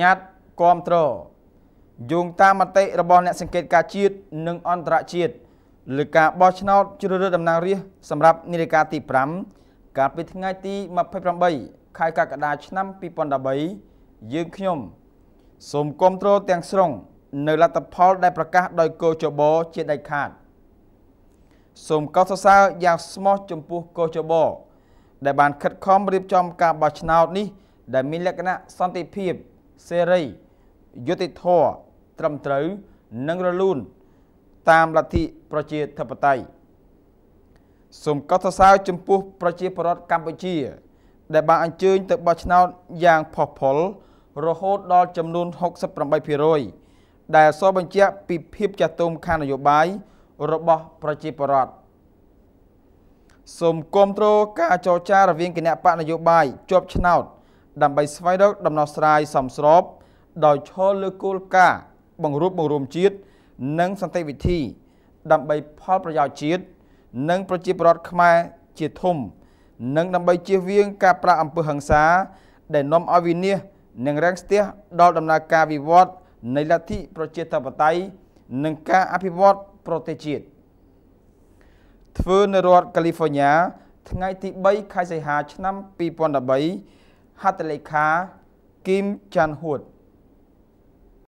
ញត្តិគ្រប់ត្រយោងតាមមតិរបស់អ្នកសង្កេតការជាតិនិងអន្តរជាតិលើការបោះឆ្នោតជ្រើសរើសតំណាងរាស្ត្រសម្រាប់នាឡិកាទី5កាលពីថ្ងៃទី28ខែកក្កដាឆ្នាំ2013យើងខ្ញុំ សូមគ្រប់គ្រងទាំងស្រុង នៅលទ្ធផលដែលប្រកាសដោយកោចបជាដាច់ខាតសូមកោតសរសើរយ៉ាងស្មោះ ចំពោះកោចបដែលបានខិតខំរៀបចំការបោះឆ្នោត នេះដែលមានលក្ខណៈសន្តិភាពសេរីយុតិធម៌ត្រឹមត្រូវនិងរលូនតាមលទ្ធិប្រជាធិបតេយ្យសូមកោតសរសើរចំពោះប្រជាពលរដ្ឋកម្ពុជា ដែលបានអញ្ជើញទៅបោះឆ្នោតយ៉ាងផុសផុលរហូត ដល់ចំនួន68%ដែលសរបញ្ជាក់ពីភាពចាស់ទុំខាងនយោបាយរបស់ ប្រជាពលរដ្ឋសូមគ្រប់គ្រងការចរចារវាងគណៈបកនយោបាយជាប់ឆ្នោតដើម្បីស្វែងរកដំណោះស្រាយសមស្របដោយឈលលើគោលការណ៍បង្រួបបង្រួមជាតិនិងសន្តិវិធី ដើម្បីផលប្រយោជន៍ជាតិនិងប្រជាពលរដ្ឋខ្មែរជាធំនិងដើម្បីជៀសវាងការប្រាអំពើហិង្សាដែលនាំឲ្យវិនាសនិងរាំងស្ទះដល់ដំណើរការវិវត្តនៃលទ្ធិប្រជាធិបតេយ្យនិងការអភិវឌ្ឍប្រទេសជាតិធ្វើនៅរដ្ឋកាលីហ្វ័រញ៉ាថ្ងៃទី3ខែសីហាឆ្នាំ2013ហត្ថលេខា គីមចាន់ហួត